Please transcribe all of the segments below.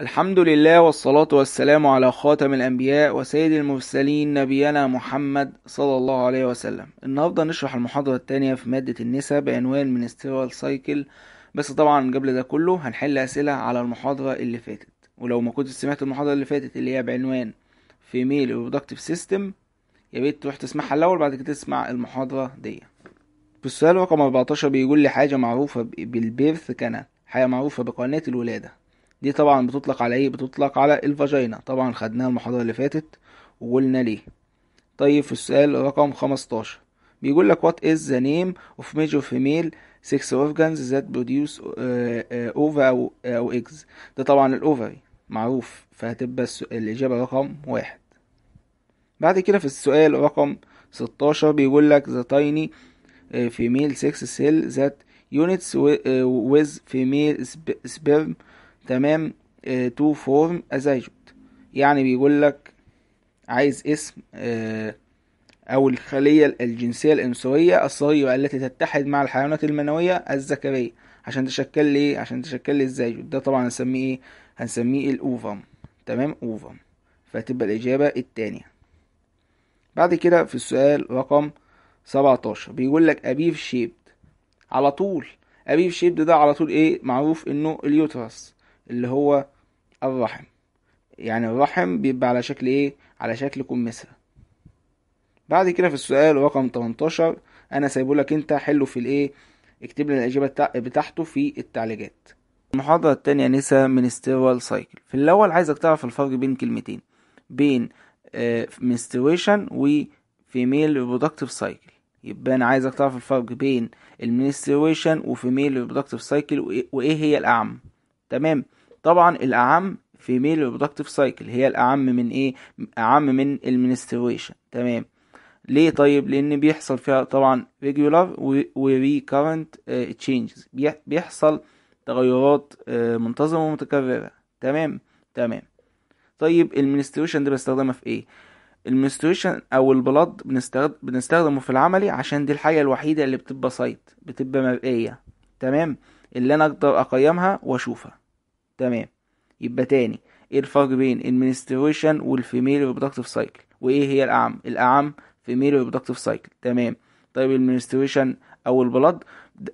الحمد لله والصلاة والسلام على خاتم الأنبياء وسيد المرسلين نبينا محمد صلى الله عليه وسلم النهاردة نشرح المحاضرة الثانية في مادة النساء بعنوان استيرال سايكل بس طبعا قبل ده كله هنحل أسئلة على المحاضرة اللي فاتت ولو ما كنت سمعت المحاضرة اللي فاتت اللي هي بعنوان فيميل ريبرودكتيف سيستم يا ريت تروح تسمعها الأول بعد كده تسمع المحاضرة دي في السؤال رقم 14 بيقول لي حاجة معروفة بالبيرث كانال حاجة معروفة بقناة الولادة دي طبعا بتطلق على ايه بتطلق على الفاجينا طبعا خدناها المحاضرة اللي فاتت وقلنا ليه طيب في السؤال رقم 15 بيقول لك what is the name of major female sex organs that produce اوفا uh, uh, او اكس ده طبعا الاوفري معروف فهتبقى الإجابة رقم واحد بعد كده في السؤال رقم 16 بيقول لك the tiny uh, female sex cell that units with female sperm تمام آه، تو فورم ازايجوت يعني بيقول لك عايز اسم آه، او الخليه الجنسيه الانثويه الصغيره التي تتحد مع الحيوانات المنويه الذكريه عشان تشكل لي ايه عشان تشكل لي الزيجوت ده طبعا هنسميه ايه هنسميه الاوفم تمام اوفم فتبقى الاجابه الثانيه بعد كده في السؤال رقم 17 بيقول لك ابيف شيبد على طول ابيف شيبد ده على طول ايه معروف انه اليوترس اللي هو الرحم يعني الرحم بيبقى على شكل ايه على شكل كمثة بعد كده في السؤال رقم 18 انا سايبه لك انت حله في الايه اكتب لنا الاجابه بتاعته في التعليقات المحاضره الثانيه نسا استيرول سايكل في الاول عايزك تعرف الفرق بين كلمتين بين منستريشن وفيميل ريبرودكتيف سايكل يبقى انا عايزك تعرف الفرق بين المنستريشن وفيميل ريبرودكتيف سايكل إيه، وايه هي الاعم تمام طبعا الاعم في ميل ريبرودكتيف سايكل هي الاعم من ايه اعم من المنسترويشن تمام ليه طيب لان بيحصل فيها طبعا ريجولار وريكارنت تشينجز بيحصل تغيرات آه، منتظمه ومتكرره تمام تمام طيب المنسترويشن ده بستخدمها في ايه المنستريشن او البلد بنستخدمه في العملي عشان دي الحاجه الوحيده اللي بتبقى سايت بتبقى مرئيه تمام اللي انا اقدر اقيمها واشوفها تمام يبقى تاني ايه الفرق بين المنستريشن والفيميل ريبرودكتيف سايكل وايه هي الاعم الاعم فيميل ريبرودكتيف سايكل تمام طيب المنستريشن او البلد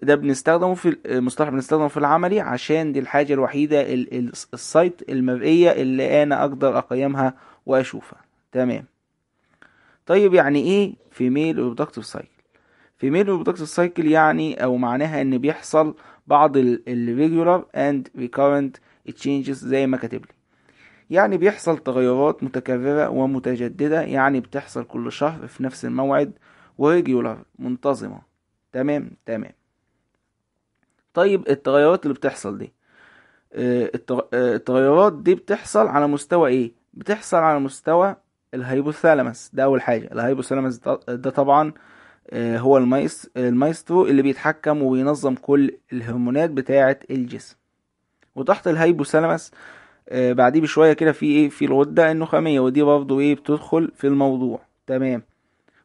ده بنستخدمه في مصطلح بنستخدمه في العملي عشان دي الحاجه الوحيده السايت المرئيه اللي انا اقدر اقيمها واشوفها تمام طيب يعني ايه فيميل ريبرودكتيف سايكل فيميل ريبرودكتيف سايكل يعني او معناها ان بيحصل بعض الريجولار اند ريكورنت changes زي ما كاتب لي يعني بيحصل تغيرات متكررة ومتجددة يعني بتحصل كل شهر في نفس الموعد وريجيولار منتظمة تمام تمام طيب التغيرات اللي بتحصل دي آه، آه، التغيرات دي بتحصل على مستوى ايه بتحصل على مستوى الهيبوثالامس ده اول حاجه الهيبوثالامس ده طبعا آه، هو المايس المايسترو اللي بيتحكم وبينظم كل الهرمونات بتاعه الجسم وتحت الهيبوثالامس آه، بعديه بشويه كده في ايه في الغده النخاميه ودي برضه ايه بتدخل في الموضوع تمام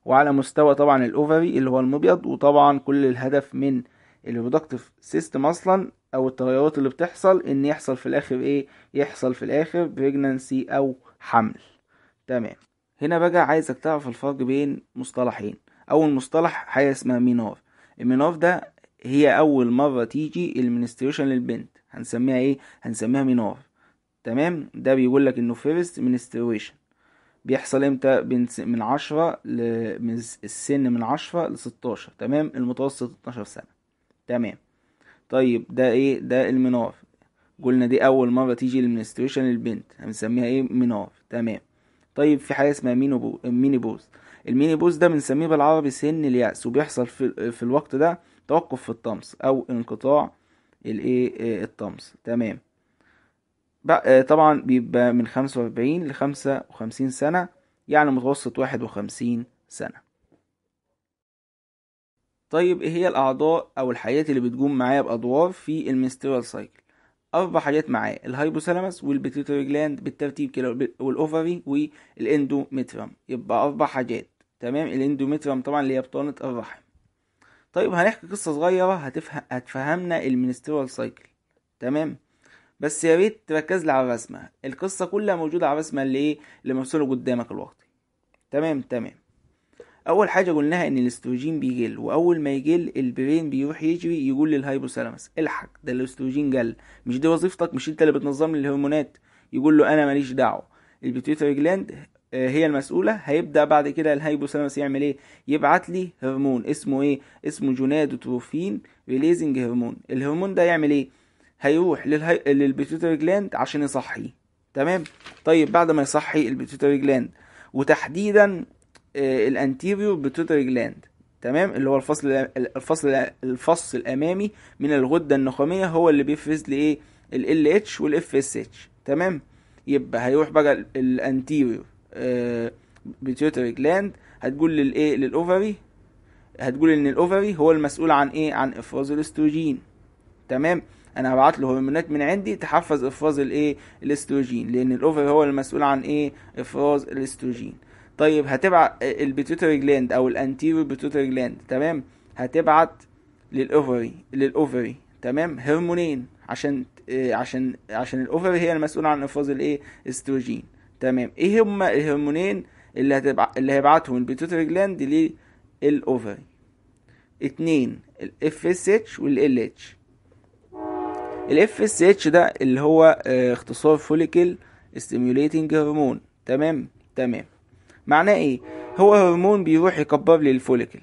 وعلى مستوى طبعا الاوفري اللي هو المبيض وطبعا كل الهدف من الريبرودكتيف سيستم اصلا او التغيرات اللي بتحصل ان يحصل في الاخر ايه يحصل في الاخر بريجنانسي او حمل تمام هنا بقى عايزك تعرف الفرق بين مصطلحين اول مصطلح حاجه اسمها مينور المينور ده هي اول مره تيجي المنستريشن للبنت هنسميها ايه هنسميها مينار تمام ده بيقول لك انه فيرست منستريشن بيحصل امتى من من 10 ل من السن من 10 ل 16 تمام المتوسط 12 سنه تمام طيب ده ايه ده المينار قلنا دي اول مره تيجي المنستريشن للبنت هنسميها ايه مينار تمام طيب في حاجه اسمها مينو بو بوز الميني بوز ده بنسميه بالعربي سن اليأس وبيحصل في, في الوقت ده توقف في الطمس او انقطاع الايه آه، الطمس تمام آه، طبعا بيبقى من خمسة وأربعين لخمسة وخمسين سنة يعني متوسط واحد وخمسين سنة طيب ايه هي الأعضاء أو الحاجات اللي بتقوم معايا بأدوار في المنسترال سايكل أربع حاجات معايا الهايبوثالاموس والبيتيوتري جلاند بالترتيب كده والأوفري والاندوميترم يبقى أربع حاجات تمام الاندوميترم طبعا اللي هي بطانة الرحم طيب هنحكي قصة صغيرة هتفهم هتفهمنا المينسترال سايكل تمام بس يا ريت تركز لي على الرسمة القصة كلها موجودة على الرسمة اللي ايه اللي مرسوله قدامك الوقتي تمام تمام اول حاجة قلناها ان الاستروجين بيجل واول ما يجل البرين بيروح يجري يقول للهايبوثالامس الحق ده الاستروجين جل مش دي وظيفتك مش انت اللي بتنظم لي الهرمونات يقول له انا ماليش دعوه البيتيوتري جلاند آه، هي المسؤولة هيبدأ بعد كده الهايبوثالاموس يعمل ايه يبعت لي هرمون اسمه ايه اسمه جونادوتروفين ريليزنج هرمون الهرمون ده يعمل ايه هيروح للهي... للبيتوتري جلاند عشان يصحي تمام طيب بعد ما يصحي البيتوتري جلاند وتحديدا آه، الانتيريور بيتوتري جلاند تمام اللي هو الفصل الفصل الفص الامامي من الغده النخاميه هو اللي بيفرز لي ايه ال LH وال FSH تمام يبقى هيروح بقى الانتيريور آه، بيتيوتري جلاند هتقول للايه للاوفري هتقول ان الاوفري هو المسؤول عن ايه عن افراز الاستروجين تمام انا هبعت له هرمونات من عندي تحفز افراز الايه الاستروجين لان الاوفري هو المسؤول عن ايه افراز الاستروجين طيب هتبعت البيتيوتري جلاند او الانتيرو بيتيوتري جلاند تمام هتبعت للاوفري للاوفري تمام هرمونين عشان آه، عشان عشان الاوفري هي المسؤوله عن افراز الايه استروجين تمام ايه هما الهرمونين إيه اللي هتبع... اللي هيبعتهم البيتوتري جلاند للاوفري اتنين الاف اس اتش والال اتش الاف اس اتش ده اللي هو آه، اختصار فوليكل ستيميوليتنج هرمون تمام تمام معناه ايه هو هرمون بيروح يكبر لي الفوليكل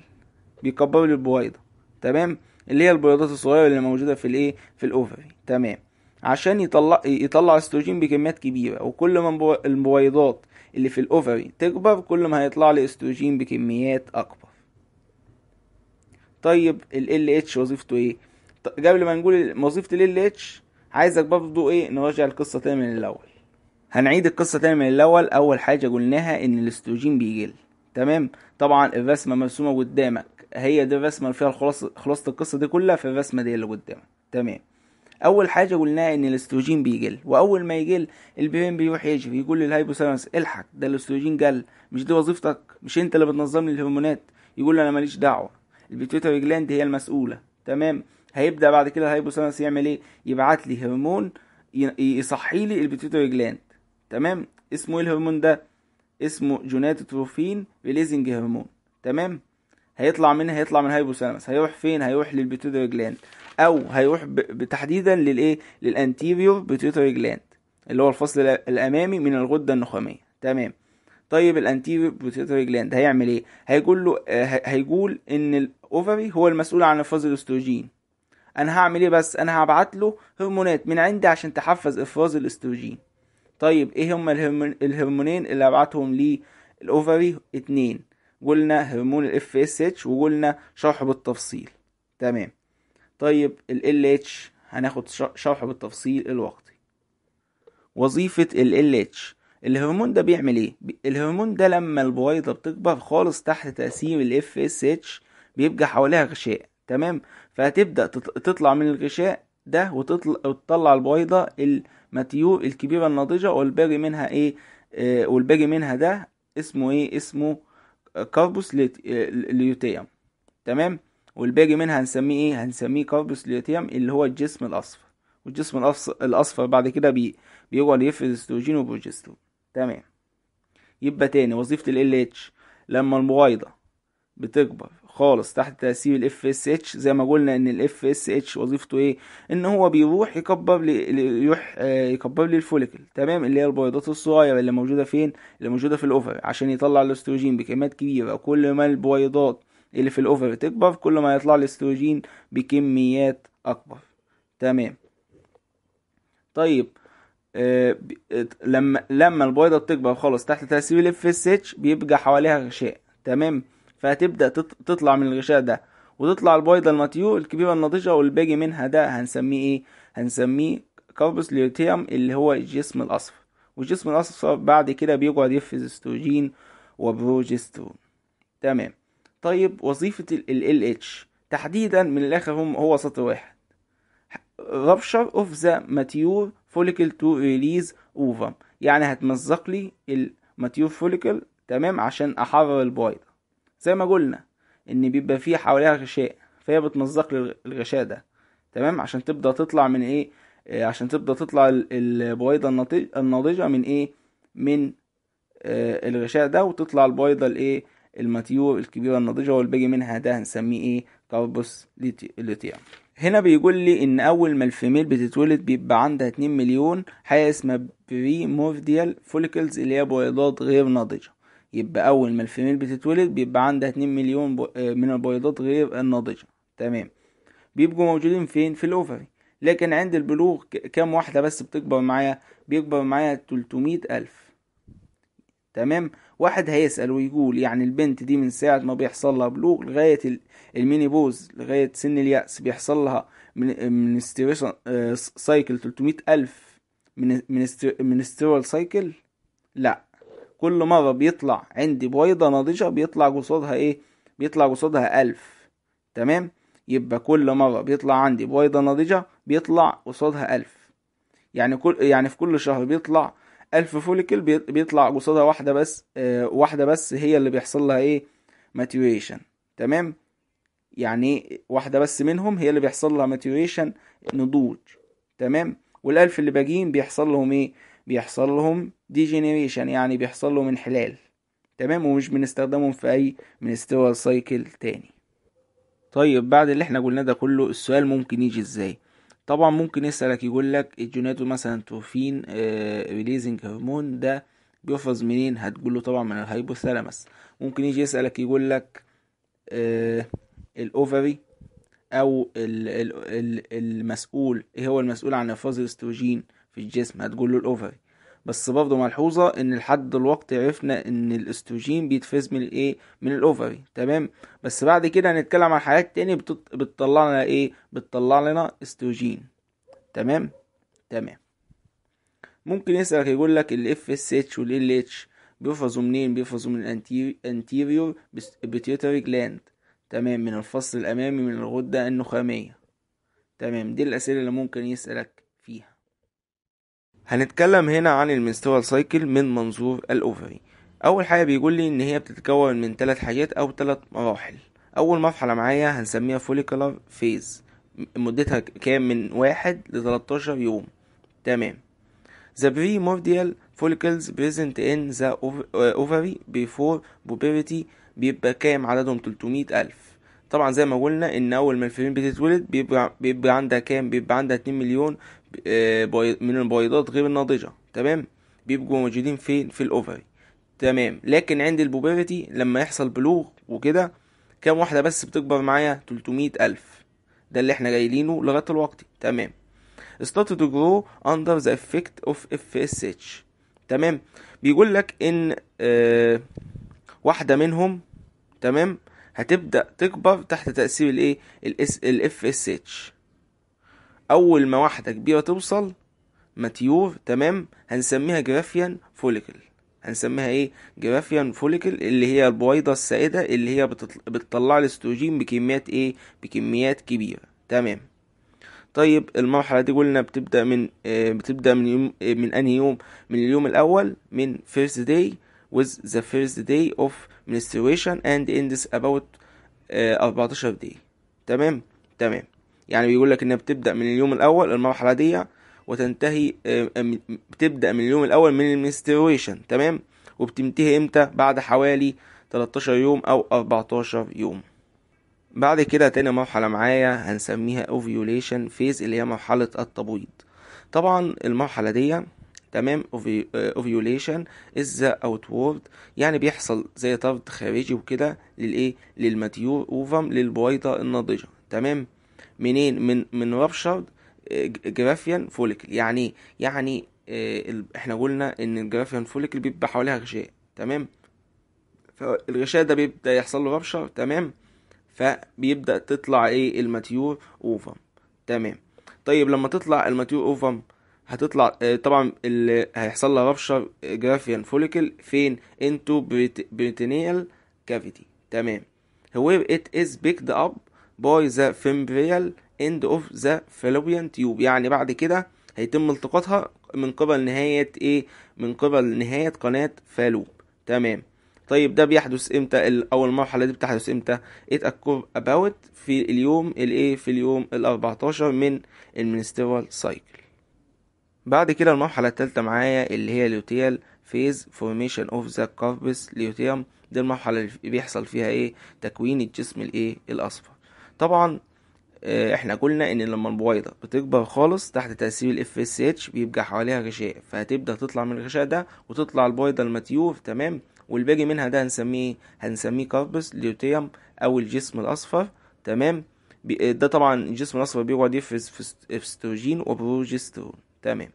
بيكبر لي البويضه تمام اللي هي البيضات الصغيره اللي موجوده في الايه في الاوفري تمام عشان يطلع يطلع استروجين بكميات كبيره وكل ما المبيضات اللي في الاوفري تكبر كل ما هيطلع لي استروجين بكميات اكبر طيب ال اتش وظيفته ايه قبل ما نقول وظيفه ال اتش عايزك برضه ايه نراجع القصه تاني من الاول هنعيد القصه تاني من الاول اول حاجه قلناها ان الاستروجين بيقل تمام طبعا الرسمه مرسومه قدامك هي دي الرسمه اللي فيها خلاصه القصه دي كلها في الرسمه دي اللي قدامك تمام اول حاجه قلناها ان الاستروجين بيقل واول ما يقل البيبين بيروح يجري يقول للهايبوثالامس الحق ده الاستروجين قل مش دي وظيفتك مش انت اللي بتنظم لي الهرمونات يقول له انا ماليش دعوه البيتوتري جلاند هي المسؤوله تمام هيبدا بعد كده الهايبوثالامس يعمل ايه يبعت لي هرمون يصحي لي البيتوتري جلاند تمام اسمه ايه الهرمون ده اسمه جوناتوتروفين ريليزنج هرمون تمام هيطلع منها هيطلع من الهايبوثالاموس هيروح فين هيروح للبيتوتري جلاند او هيروح بتحديدا للايه للانتيريور بيتيوتري جلاند اللي هو الفصل الامامي من الغده النخاميه تمام طيب الانتيريور بيتيوتري جلاند هيعمل ايه هيقول له آه، هيقول ان الاوفري هو المسؤول عن افراز الاستروجين انا هعمل ايه بس انا هبعت له هرمونات من عندي عشان تحفز افراز الاستروجين طيب ايه هما الهرمونين اللي هبعتهم ليه الاوفري اتنين قلنا هرمون الاف اس اتش وقلنا شرحه بالتفصيل تمام طيب ال LH هناخد شرحه بالتفصيل الوقتي وظيفة ال LH الهرمون ده بيعمل ايه الهرمون ده لما البويضة بتكبر خالص تحت تأثير ال FSH بيبقى حواليها غشاء تمام فهتبدأ تطلع من الغشاء ده وتطلع البويضة الماتيور الكبيرة الناضجة والباقي منها ايه آه والباقي منها ده اسمه ايه اسمه كاربوس آه، آه، ليوتيوم تمام والباقي منها هنسميه ايه هنسميه كاربوس ليتيم اللي هو الجسم الاصفر والجسم الاصفر بعد كده بي بيقعد يفرز استروجين وبروجسترون تمام يبقى تاني وظيفة ال اتش لما المبايضة بتكبر خالص تحت تأثير ال اس اتش زي ما قلنا ان ال اس اتش وظيفته ايه ان هو بيروح يكبر لي يروح آه، يكبر لي الفوليكل تمام اللي هي البيضات الصغيره اللي موجوده فين اللي موجوده في الاوفر عشان يطلع الاستروجين بكميات كبيره كل ما البيضات اللي في الأوفر تكبر كل ما يطلع الاستروجين بكميات أكبر تمام طيب آه, آه، لما لما البويضة بتكبر خالص تحت تأثير الاف اس اتش بيبقى حواليها غشاء تمام فهتبدأ تطلع من الغشاء ده وتطلع البيضة الماتيو الكبيرة الناضجة والباقي منها ده هنسميه ايه هنسميه كاربوس ليوتيوم اللي هو الجسم الأصفر والجسم الأصفر بعد كده بيقعد يفرز استروجين وبروجسترون تمام طيب وظيفة ال اتش تحديدا من الاخر هم هو سطر واحد ربشر اوف ذا ماتيور فوليكل تو ريليز ovum يعني هتمزق لي الماتيور فوليكل تمام عشان احرر البويضة زي ما قلنا ان بيبقى فيه حواليها غشاء فهي بتمزق لي الغشاء ده تمام عشان تبدا تطلع من ايه آه، عشان تبدا تطلع البويضة الناضجة من ايه من آه، الغشاء ده وتطلع البويضة الايه المطيوب الكبيرة الناضجة والباقي منها ده هنسميه ايه كاربوس ليتيا هنا بيقول لي ان اول ما الفيميل بتتولد بيبقى عندها 2 مليون حاجه اسمها بريمورديال فوليكلز اللي هي بويضات غير ناضجه يبقى اول ما الفيميل بتتولد بيبقى عندها 2 مليون آه، من البويضات غير الناضجه تمام بيبقوا موجودين فين في الاوفري لكن عند البلوغ كام واحده بس بتكبر معايا بيكبر معايا 300 الف تمام واحد هيسأل ويقول يعني البنت دي من ساعة ما بيحصل لها بلوغ لغاية الميني بوز لغاية سن اليأس بيحصل لها من من آه، سايكل 300 ألف من من سايكل لا كل مرة بيطلع عندي بويضة ناضجة بيطلع قصادها ايه بيطلع قصادها ألف تمام يبقى كل مرة بيطلع عندي بويضة ناضجة بيطلع قصادها ألف يعني كل يعني في كل شهر بيطلع الف فوليكل بيطلع قصادها واحده بس آه، واحده بس هي اللي بيحصل لها ايه ماتيويشن تمام يعني واحده بس منهم هي اللي بيحصل لها ماتيويشن نضوج تمام والالف اللي باقيين بيحصل لهم ايه بيحصل لهم ديجينيريشن يعني بيحصل لهم انحلال تمام ومش بنستخدمهم في اي من استوى سايكل تاني طيب بعد اللي احنا قلنا ده كله السؤال ممكن يجي ازاي طبعا ممكن يسألك يقول لك الجيناتو مثلا توفين ريليزنج آه، هرمون ده بيفرز منين هتقول له طبعا من الهايبوثالامس ممكن يجي يسألك يقول لك آه، الاوفري او المسؤول ايه هو المسؤول عن افراز الاستروجين في الجسم هتقول له الاوفري بس برضه ملحوظة ان لحد دلوقتي عرفنا ان الاستروجين بيتفرز من الايه من الاوفري تمام بس بعد كده هنتكلم عن حاجات تاني بتط... بتطلع لنا ايه بتطلع لنا استروجين تمام تمام ممكن يسألك يقول لك الـ FSH والـ LH بيفرزوا منين بيفرزوا من الانتيريور بيتيوتري جلاند تمام من الفصل الامامي من الغدة النخامية تمام دي الاسئلة اللي ممكن يسألك هنتكلم هنا عن المنستوال سايكل من منظور الاوفري اول حاجه بيقول لي ان هي بتتكون من ثلاث حاجات او ثلاث مراحل اول مرحله معايا هنسميها فوليكولار فيز مدتها كام من واحد ل 13 يوم تمام The primordial follicles present in the آه، ovary before puberty بيبقى كام عددهم 300 ألف طبعا زي ما قلنا ان اول ما الفرين بتتولد بيبقى, بيبقى عندها كام بيبقى عندها 2 مليون آه، من البويضات غير الناضجة تمام بيبقوا موجودين فين في الاوفري تمام لكن عند البوبيرتي لما يحصل بلوغ وكده كام واحدة بس بتكبر معايا تلتمية ألف ده اللي احنا جايلينه لغاية الوقت تمام start to grow under the effect of FSH تمام بيقول لك ان اه واحدة منهم تمام هتبدأ تكبر تحت تأثير الايه الاف اس اتش اول ما واحده كبيره توصل ماتيور تمام هنسميها جرافيان فوليكل هنسميها ايه جرافيان فوليكل اللي هي البويضه السائده اللي هي بتطلع الاستروجين بكميات ايه بكميات كبيره تمام طيب المرحله دي قلنا بتبدا من آه بتبدا من يوم آه من انهي يوم من اليوم الاول من first day with the first day of menstruation and ends about آه 14 day تمام تمام يعني بيقول لك انها بتبدا من اليوم الاول المرحله دي وتنتهي آه، بتبدا من اليوم الاول من المنستريشن تمام وبتنتهي امتى بعد حوالي 13 يوم او 14 يوم بعد كده تاني مرحلة معايا هنسميها اوفيوليشن فيز اللي هي مرحلة التبويض طبعا المرحلة دي تمام اوفيوليشن از اوت وورد يعني بيحصل زي طرد خارجي وكده للايه للماتيور اوفم للبويضة الناضجة تمام منين من من رابشرد جرافيان فوليكل يعني ايه يعني آه، احنا قلنا ان الجرافيان فوليكل بيبقى حواليها غشاء تمام فالغشاء ده بيبدا يحصل له ربشر تمام فبيبدا تطلع ايه الماتيور اوفم تمام طيب لما تطلع الماتيور اوفم هتطلع آه، طبعا اللي هيحصل لها ربشر جرافيان فوليكل فين انتو بريتينيال كافيتي تمام هو ات از بيكد اب باي ذا فيمبريال اند اوف ذا فالوبيان تيوب يعني بعد كده هيتم التقاطها من قبل نهاية ايه من قبل نهاية قناة فالوب تمام طيب ده بيحدث امتى او المرحله دي بتحدث امتى اتاكور اباوت في اليوم الايه في اليوم ال14 من المنستيرال سايكل بعد كده المرحله التالتة معايا اللي هي اليوتيال فيز فورميشن اوف ذا كاربس ليوتيوم دي المرحله اللي بيحصل فيها ايه تكوين الجسم الايه الاصفر طبعا آه، احنا قلنا ان لما البويضه بتكبر خالص تحت تاثير الاف اس اتش بيبقى حواليها غشاء فهتبدا تطلع من الغشاء ده وتطلع البويضه الماتيور تمام والباقي منها ده هنسميه هنسميه كاربس ليوتيوم او الجسم الاصفر تمام آه، ده طبعا الجسم الاصفر بيقعد يفرز استروجين وبروجسترون تمام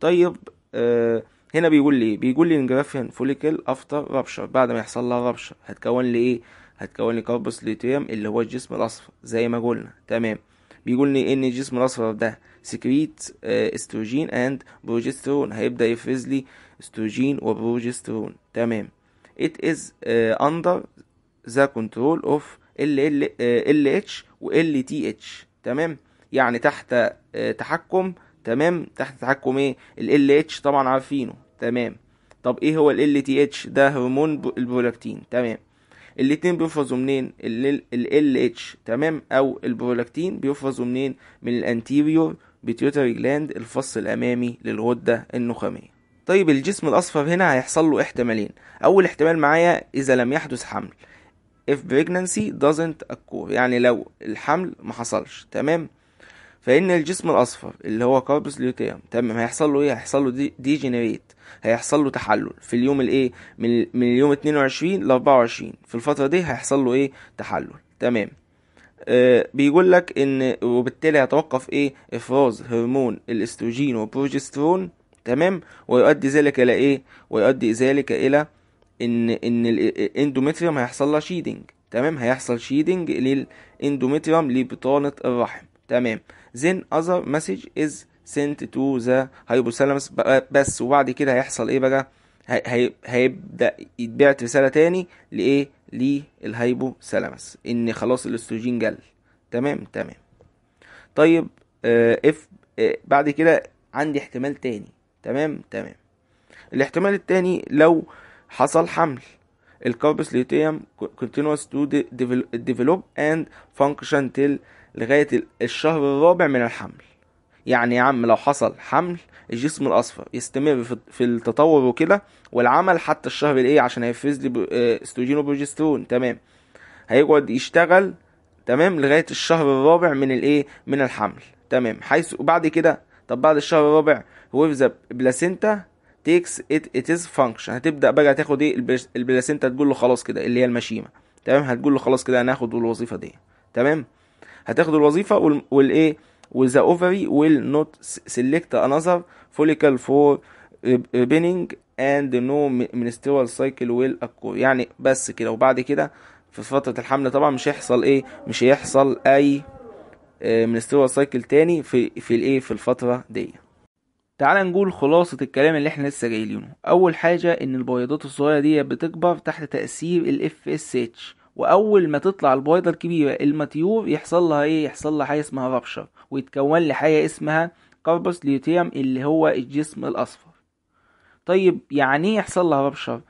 طيب آه، هنا بيقول لي بيقول لي انجرافين فوليكل افتر رابشر بعد ما يحصل لها رابشر هتكون لي ايه هتكون لي كربوس ليتيوم اللي هو الجسم الاصفر زي ما قلنا تمام بيقول لي ان الجسم الاصفر ده سكريت استروجين اند بروجسترون هيبدا يفرز لي استروجين وبروجسترون تمام it is uh, under the control of ال اتش آه، LH و LTH تمام يعني تحت uh, تحكم تمام تحت تحكم ايه ال LH طبعا عارفينه تمام طب ايه هو ال LTH ده هرمون البرولاكتين تمام الاتنين بيفرزوا منين ال اتش تمام او البرولاكتين بيفرزوا منين من الانتيريور بيتيوتري جلاند الفص الامامي للغده النخاميه طيب الجسم الاصفر هنا هيحصل له احتمالين اول احتمال معايا اذا لم يحدث حمل if pregnancy doesn't occur يعني لو الحمل ما حصلش تمام فان الجسم الاصفر اللي هو كاربس ليوتيم تمام هيحصل له ايه هيحصل له دي ديجنريت هيحصل له تحلل في اليوم الايه من, من اليوم 22 ل 24 في الفتره دي هيحصل له ايه تحلل تمام آه، بيقول لك ان وبالتالي هيتوقف ايه افراز هرمون الاستروجين والبروجسترون تمام ويؤدي ذلك الى ايه ويؤدي ذلك الى ان ان الاندوميتريوم هيحصل لها شيدنج تمام هيحصل شيدنج للاندوميتريوم لبطانه الرحم تمام then other message is sent to the hypothalamus بس وبعد كده هيحصل ايه بقى هي هيبدا يتبعت رساله تاني لايه للهايبوثالامس ان خلاص الاستروجين جل تمام تمام طيب آه اف آه بعد كده عندي احتمال تاني تمام تمام الاحتمال التاني لو حصل حمل الكاربس ليتيم كونتينوس to develop and function till لغاية الشهر الرابع من الحمل يعني يا عم لو حصل حمل الجسم الاصفر يستمر في التطور وكده والعمل حتى الشهر الايه عشان هيفرز لي آه، استروجين وبروجسترون تمام هيقعد يشتغل تمام لغايه الشهر الرابع من الايه من الحمل تمام حيث وبعد كده طب بعد الشهر الرابع ذا بلاسينتا تيكس ات ات از فانكشن هتبدا بقى تاخد ايه البلاسينتا تقول له خلاص كده اللي هي المشيمه تمام هتقول له خلاص كده انا هاخد الوظيفه دي تمام هتاخد الوظيفه والايه the ovary will not select another follicle for binning and no menstrual cycle will occur يعني بس كده وبعد كده في فترة الحمل طبعا مش هيحصل ايه مش هيحصل اي آه، menstrual سايكل تاني في في الايه في الفترة دي تعال نقول خلاصة الكلام اللي احنا لسه جايلينه أول حاجة إن البياضات الصغيرة دي بتكبر تحت تأثير ال FSH واول ما تطلع البويضه الكبيره الماتيور يحصل لها ايه يحصل لها حاجه اسمها ربشه ويتكون لي حاجه اسمها كاربوس ليوتيرم اللي هو الجسم الاصفر طيب يعني ايه يحصل لها ربشه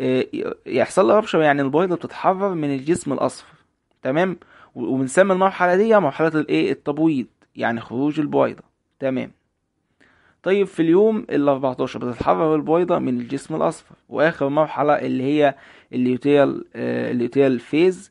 آه، يحصل لها ربشه يعني البويضه بتتحرر من الجسم الاصفر تمام وبنسمي المرحله دي مرحله الايه التبويض يعني خروج البويضه تمام طيب في اليوم ال 14 بتتحرر البويضة من الجسم الأصفر وآخر مرحلة اللي هي اليوتيال آه اليوتيال فيز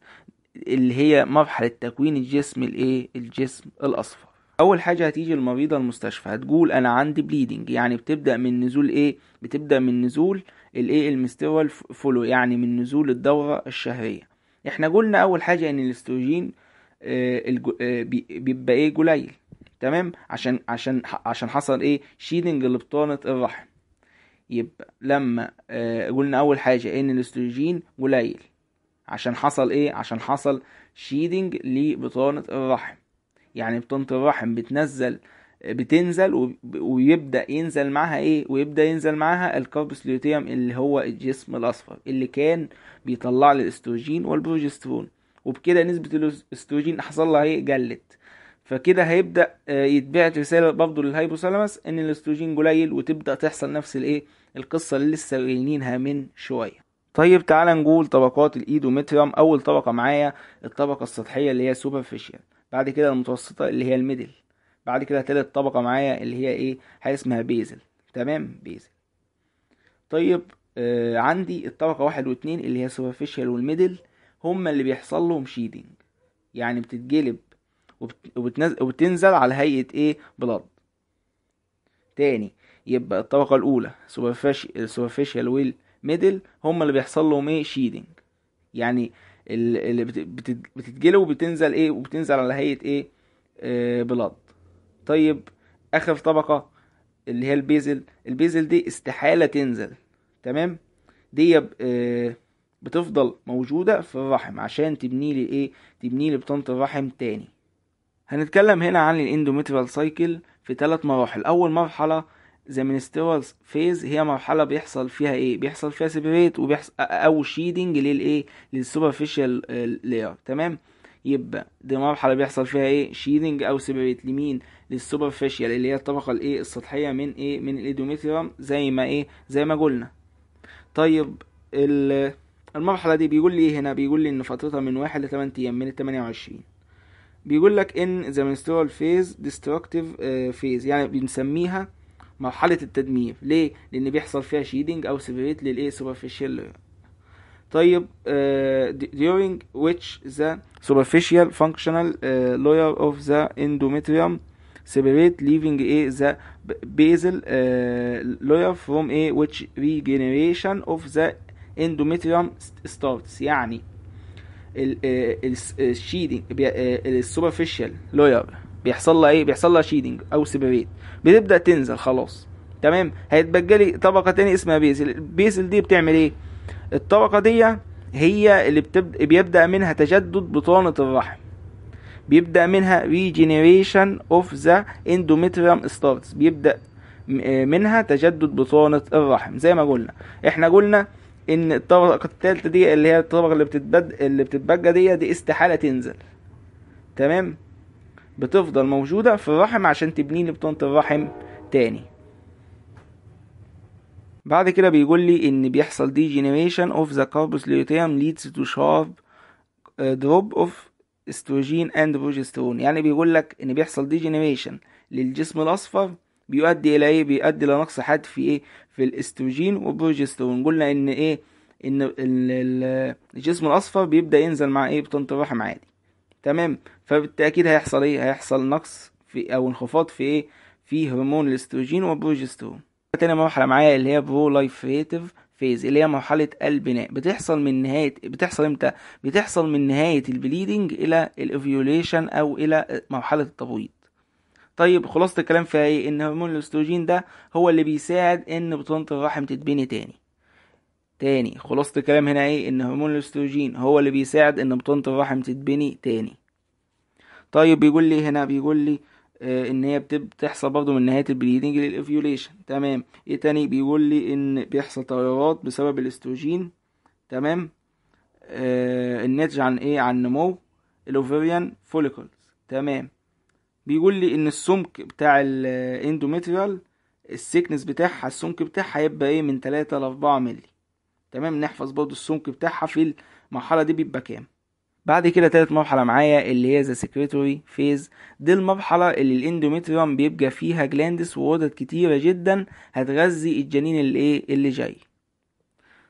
اللي هي مرحلة تكوين الجسم الايه الجسم الأصفر أول حاجة هتيجي المريضة المستشفى هتقول أنا عندي بليدنج يعني بتبدأ من نزول ايه بتبدأ من نزول الايه المستوال فولو يعني من نزول الدورة الشهرية احنا قلنا أول حاجة إن الاستروجين آه، آه، بيبقى ايه قليل تمام عشان عشان عشان حصل ايه شيلنج لبطانه الرحم يبقى لما آه قلنا اول حاجه ان الاستروجين قليل عشان حصل ايه عشان حصل شيدنج لبطانه الرحم يعني بطانه الرحم بتنزل بتنزل ويبدا ينزل معاها ايه ويبدا ينزل معاها الكاربوسليوتيوم اللي هو الجسم الاصفر اللي كان بيطلع لي الاستروجين والبروجسترون وبكده نسبه الاستروجين حصل لها ايه قلت فكده هيبدا آه، يتبعت رساله برضه للهايبوثالاموس ان الاستروجين قليل وتبدا تحصل نفس الايه القصه اللي لسه قايلينها من شويه طيب تعالى نقول طبقات الايدوميتريوم اول طبقه معايا الطبقه السطحيه اللي هي سوبرفيشال بعد كده المتوسطه اللي هي الميدل بعد كده تالت طبقه معايا اللي هي ايه حاجه اسمها بيزل تمام بيزل طيب آه عندي الطبقه واحد واتنين اللي هي سوبرفيشال والميدل هما اللي بيحصل لهم شيدنج يعني بتتجلب وبتنزل على هيئة ايه بلاد تاني يبقى الطبقة الأولى superficial ويل ميدل هما اللي بيحصل لهم ايه شيدنج يعني اللي بتتجلي وبتنزل ايه وبتنزل على هيئة ايه آه، بلاد طيب اخر طبقة اللي هي البيزل البيزل دي استحالة تنزل تمام دي آه، بتفضل موجودة في الرحم عشان تبني لي ايه تبني لي بطنة الرحم تاني هنتكلم هنا عن الاندوميتريال سايكل في ثلاث مراحل اول مرحله زي منسترال فيز هي مرحله بيحصل فيها ايه بيحصل فيها سيبريت وبيحصل او شيدنج للايه للسوبرفيشال لاير تمام يبقى دي مرحله بيحصل فيها ايه شيدنج او سيبريت لمين للسوبرفيشال اللي هي الطبقه الايه السطحيه من ايه من الايدوميتريوم زي ما ايه زي ما قلنا طيب المرحله دي بيقول لي ايه هنا بيقول لي ان فترتها من واحد لتمن ايام من التمانية وعشرين بيقول لك ان ذا منسترال فيز ديستركتيف فيز يعني بنسميها مرحلة التدمير ليه؟ لأن بيحصل فيها شيدنج أو سيبريت للإيه سوبرفيشال طيب during which the superficial functional layer of the endometrium separate leaving a the basal layer from a which regeneration of the endometrium starts يعني الشيدنج السوبرفيشال لوير بيحصل لها ايه بيحصل لها شيدنج او سيبريت بتبدا تنزل خلاص تمام هيتبقى لي طبقه تاني اسمها بيزل البيزل دي بتعمل ايه الطبقه دي هي اللي بتبدا بيبدا منها تجدد بطانه الرحم بيبدا منها ريجينيريشن اوف ذا اندوميتريوم ستارتس بيبدا آه، منها تجدد بطانه الرحم زي ما قلنا احنا قلنا ان الطبقه الثالثه دي اللي هي الطبقه اللي بتتبد اللي بتتبجى دي دي استحاله تنزل تمام بتفضل موجوده في الرحم عشان تبني لي بطانه الرحم تاني بعد كده بيقول لي ان بيحصل دي جينيريشن اوف ذا كاربوس ليوتيام ليدز تو شارب دروب اوف استروجين اند بروجسترون يعني بيقول لك ان بيحصل دي جينيريشن للجسم الاصفر بيؤدي الى ايه بيؤدي الى نقص حاد في ايه في الاستروجين والبروجسترون قلنا ان ايه ان الجسم الاصفر بيبدا ينزل مع ايه بطنط الرحم عادي تمام فبالتاكيد هيحصل ايه هيحصل نقص في او انخفاض في ايه في هرمون الاستروجين والبروجسترون تاني مرحله معايا اللي هي برو لايفريتيف فيز اللي هي مرحلة البناء بتحصل من نهاية بتحصل امتى؟ بتحصل من نهاية البليدنج إلى الأوفيوليشن أو إلى مرحلة التبويض طيب خلاصة الكلام فيها ايه ان هرمون الاستروجين ده هو اللي بيساعد ان بطانة الرحم تتبني تاني تاني خلاصة الكلام هنا ايه ان هرمون الاستروجين هو اللي بيساعد ان بطانة الرحم تتبني تاني طيب بيقول لي هنا بيقول لي آه، ان هي بتحصل برضه من نهاية البليدنج للافيوليشن تمام ايه تاني بيقول لي ان بيحصل تغيرات بسبب الاستروجين تمام آه الناتج عن ايه عن نمو الاوفيريان فوليكلز تمام بيقول لي ان السمك بتاع الاندوميتريال السيكنس بتاعها السمك بتاعها هيبقى ايه من 3 ل 4 مللي تمام نحفظ برضو السمك بتاعها في المرحله دي بيبقى كام بعد كده تالت مرحله معايا اللي هي ذا سكريتوري فيز دي المرحله اللي الاندوميتريوم بيبقى فيها جلاندس وغدد كتيره جدا هتغذي الجنين اللي ايه اللي جاي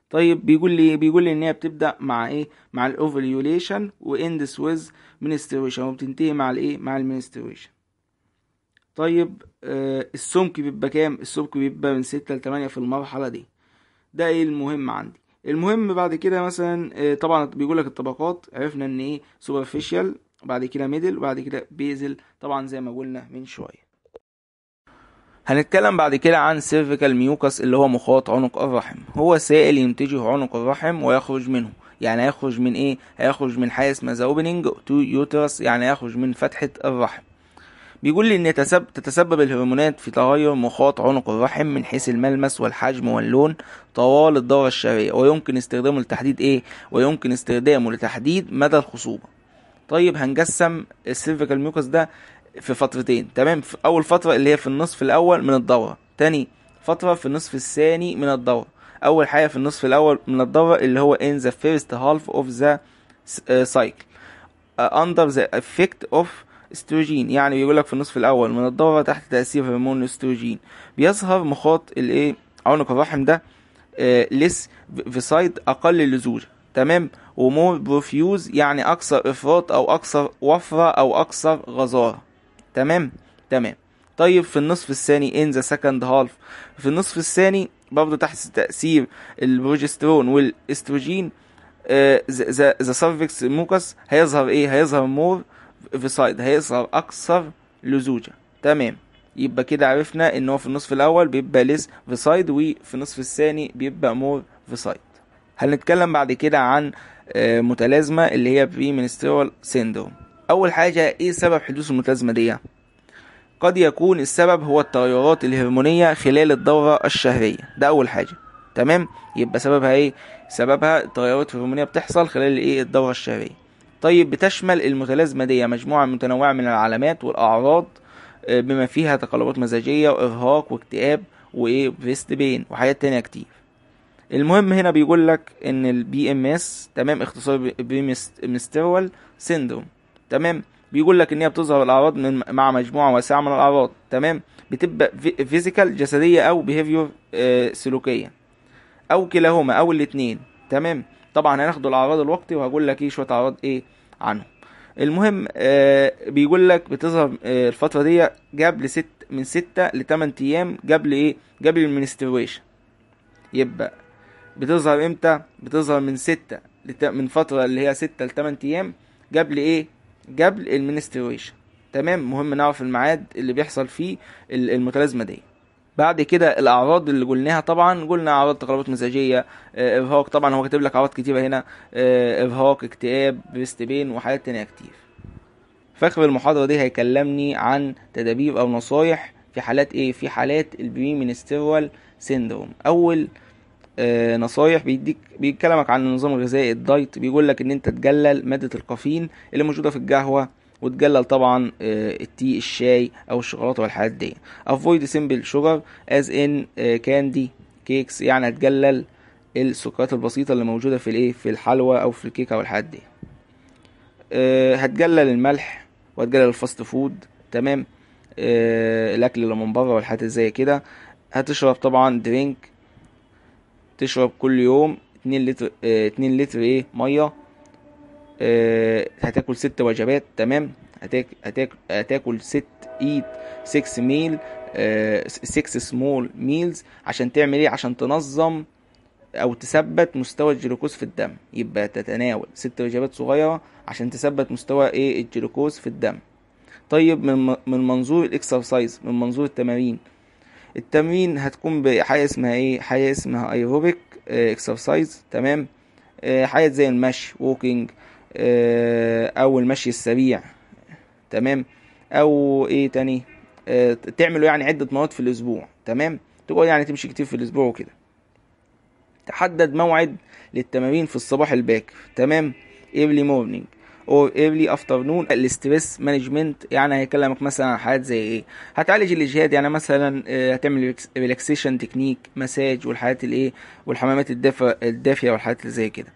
طيب بيقول لي بيقول لي ان هي بتبدا مع ايه مع الاوفوليوليشن واندس ويز منسترويشن وبتنتهي مع الايه مع المنسترويشن طيب آه السمك بيبقى كام السمك بيبقى من 6 ل 8 في المرحلة دي ده ايه المهم عندي المهم بعد كده مثلا آه طبعا لك الطبقات عرفنا ان ايه سوبرفيشال وبعد كده ميدل وبعد كده بيزل طبعا زي ما قلنا من شوية هنتكلم بعد كده عن سيرفيكال ميوكس اللي هو مخاط عنق الرحم هو سائل ينتجه عنق الرحم ويخرج منه يعني هيخرج من ايه هيخرج من حاجه اسمها ذا اوبننج تو يوترس يعني هيخرج من فتحه الرحم بيقول لي ان تتسبب الهرمونات في تغير مخاط عنق الرحم من حيث الملمس والحجم واللون طوال الدورة الشهرية ويمكن استخدامه لتحديد ايه ويمكن استخدامه لتحديد مدى الخصوبة طيب هنقسم السيرفيكال ميوكس ده في فترتين تمام في اول فترة اللي هي في النصف الاول من الدورة تاني فترة في النصف الثاني من الدورة اول حاجه في النصف الاول من الدوره اللي هو in the first half of the uh, cycle uh, under the effect of استروجين يعني بيقول لك في النصف الاول من الدوره تحت تاثير هرمون الاستروجين بيظهر مخاط الايه عنق الرحم ده لس uh, سايد اقل لزوجة تمام ومور بروفيوز يعني اكثر افراط او اكثر وفره او اكثر غزاره تمام تمام طيب في النصف الثاني ان ذا سكند هالف في النصف الثاني برضه تحت تأثير البروجسترون والاستروجين ذا ذا موكس هيظهر ايه هيظهر مور فيسايد هيظهر اكثر لزوجه تمام يبقى كده عرفنا ان هو في النصف الاول بيبقى ليس فيسايد وفي النصف الثاني بيبقى مور فيسايد هنتكلم بعد كده عن آه، متلازمه اللي هي بري منسترال سيندروم اول حاجه ايه سبب حدوث المتلازمه دي قد يكون السبب هو التغيرات الهرمونية خلال الدورة الشهرية ده أول حاجة تمام يبقى سببها ايه سببها تغيرات هرمونية بتحصل خلال الايه الدورة الشهرية طيب بتشمل المتلازمة دي مجموعة متنوعة من العلامات والأعراض آه، بما فيها تقلبات مزاجية وإرهاق واكتئاب وإيه فيست بين وحاجات تانية كتير المهم هنا بيقول لك إن البي إم إس تمام اختصار بريمسترول سيندروم تمام بيقول لك ان هي بتظهر الاعراض من مع مجموعه واسعه من الاعراض تمام بتبقى فيزيكال جسديه او بيهيفير آه، سلوكيه او كلاهما او الاثنين تمام طبعا هناخد الاعراض الوقتي وهقول لك ايه شويه اعراض ايه عنهم المهم آه بيقول لك بتظهر آه الفتره دي قبل ست من ستة ل 8 ايام قبل ايه قبل المنسترويشن يبقى بتظهر امتى بتظهر من ستة من فتره اللي هي ستة ل 8 ايام قبل ايه قبل المنستريشن تمام مهم نعرف الميعاد اللي بيحصل فيه المتلازمه دي بعد كده الاعراض اللي قلناها طبعا قلنا اعراض تقلبات مزاجيه آه، ارهاق طبعا هو كاتب لك اعراض كتيره هنا آه، ارهاق اكتئاب بريستبين بين وحاجات تانية كتير فاخر المحاضره دي هيكلمني عن تدابير او نصايح في حالات ايه في حالات البري سيندروم اول آه، نصايح بيديك بيتكلمك عن النظام الغذائي الدايت بيقول لك ان انت تقلل ماده الكافيين اللي موجوده في القهوه وتقلل طبعا آه، التي الشاي او الشوكولاته والحاجات دي افويد سيمبل شوجر از ان كاندي كيكس يعني هتقلل السكريات البسيطه اللي موجوده في الايه في الحلوى او في الكيكه والحاجات دي آه، هتقلل الملح وهتقلل الفاست فود تمام الاكل اللي من بره والحاجات زي كده هتشرب طبعا درينك تشرب كل يوم اتنين لتر آه، اتنين لتر ايه ميه آه، هتاكل ست وجبات تمام هتاكل هتاكل هتاكل ست ايت سكس ميل سكس سمول ميلز عشان تعمل ايه عشان تنظم او تثبت مستوى الجلوكوز في الدم يبقى تتناول ست وجبات صغيره عشان تثبت مستوى ايه الجلوكوز في الدم طيب من من منظور الاكسرسايز من منظور التمارين التمرين هتكون بحاجه اسمها ايه حاجه اسمها ايروبيك اكسرسايز آه، تمام آه، حاجات زي المشي ووكينج آه، او المشي السريع تمام او ايه تاني تعملوا يعني عده مرات في الاسبوع تمام تقول يعني تمشي كتير في الاسبوع وكده تحدد موعد للتمارين في الصباح الباكر تمام ايرلي مورنينج اور ايرلي افتر نون الاستريس مانجمنت يعني هيكلمك مثلا عن حاجات زي ايه هتعالج الاجهاد يعني مثلا آه، هتعمل ريلاكسيشن تكنيك مساج والحاجات الايه والحمامات الدافيه والحاجات اللي زي كده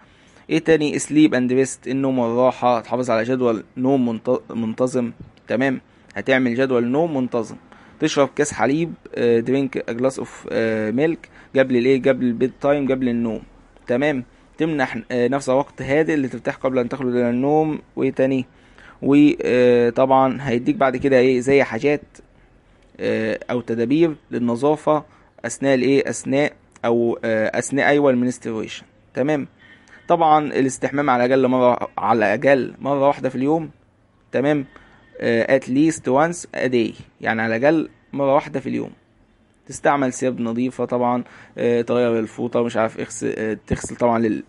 ايه تاني سليب اند ريست النوم والراحه تحافظ على جدول نوم منتظم تمام هتعمل جدول نوم منتظم تشرب كاس حليب درينك جلاس اوف ميلك قبل الايه قبل البيد تايم قبل النوم تمام تمنح آه، نفسها وقت هادئ لتفتح قبل ان تخرج الى النوم وتاني وطبعا آه، هيديك بعد كده ايه زي حاجات آه، او تدابير للنظافه اثناء الايه اثناء او اثناء ايوه المنسترويشن تمام طبعا الاستحمام على الاقل مره على الاقل مره واحده في اليوم تمام اتليست وانس ا يعني على الاقل مره واحده في اليوم تستعمل سياب نظيفة طبعا آه، تغير الفوطة مش عارف اغسل آه، تغسل طبعا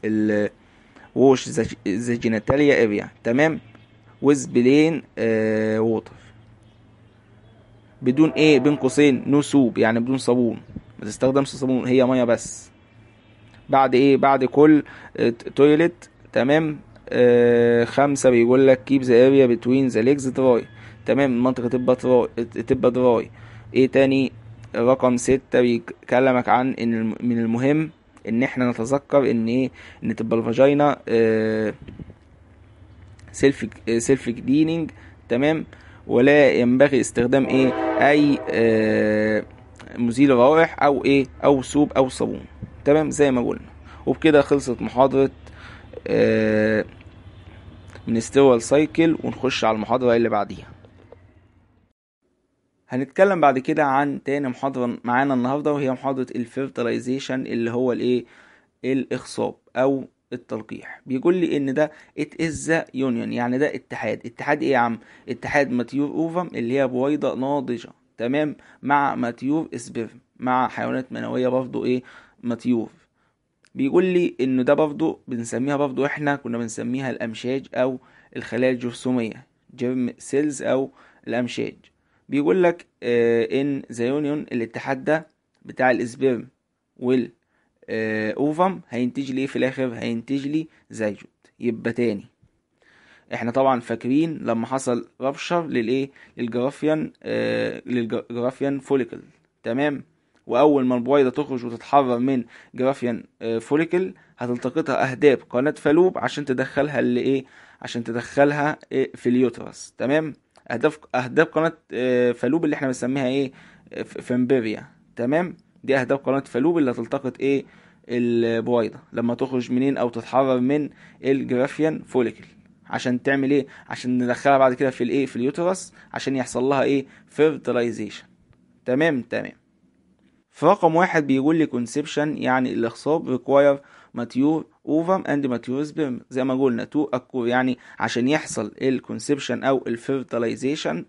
ووش ذا جيناتاليا اريا تمام ويز بلين ووتر بدون ايه بين قوسين نو سوب يعني بدون صابون ما تستخدمش صابون هي ميه بس بعد ايه بعد كل تويلت آه، تمام خمسة بيقول لك كيب ذا اريا بتوين ذا ليجز دراي تمام منطقة تبقى تبقى دراي ايه تاني رقم ستة بيكلمك عن ان من المهم ان احنا نتذكر ان ايه ان تبقى الفاجينا سيلف سيلف كليننج تمام ولا ينبغي استخدام ايه اي آه، مزيل روائح او ايه او سوب او صابون تمام زي ما قلنا وبكده خلصت محاضرة آه من سايكل ونخش على المحاضرة اللي بعديها هنتكلم بعد كده عن تاني محاضرة معانا النهاردة وهي محاضرة الفيرتلايزيشن اللي هو الايه الاخصاب او التلقيح بيقول لي ان ده ات از يونيون يعني ده اتحاد اتحاد ايه يا عم اتحاد ماتيور اوفم اللي هي بويضة ناضجة تمام مع ماتيور اسبرم مع حيوانات منوية برضو ايه ماتيور بيقول لي ان ده برضو بنسميها برضو احنا كنا بنسميها الامشاج او الخلايا الجرثومية جيرم سيلز او الامشاج بيقول لك آه، ان ذا يونيون الاتحاد ده بتاع الاسبيرم وال آه، اوفم هينتج لي في الاخر هينتج لي زيجوت يبقى تاني احنا طبعا فاكرين لما حصل رابشر للايه للجرافيان آه للجرافيان فوليكل تمام واول ما البويضه تخرج وتتحرر من جرافيان آه فوليكل هتلتقطها اهداب قناه فالوب عشان تدخلها لايه عشان تدخلها إيه في اليوترس تمام اهداف اهداف قناه آه، فالوب اللي احنا بنسميها ايه آه، فامبيبيا تمام دي اهداف قناه فالوب اللي هتلتقط ايه البويضه لما تخرج منين او تتحرر من الجرافيان فوليكل عشان تعمل ايه عشان ندخلها بعد كده في الايه في اليوترس عشان يحصل لها ايه فيرتلايزيشن تمام تمام في رقم واحد بيقول لي كونسبشن يعني الاخصاب ريكواير ماتيور اوفم اند ماتيوز بيم زي ما قلنا تو اكو يعني عشان يحصل الكونسبشن او الفيرتلايزيشن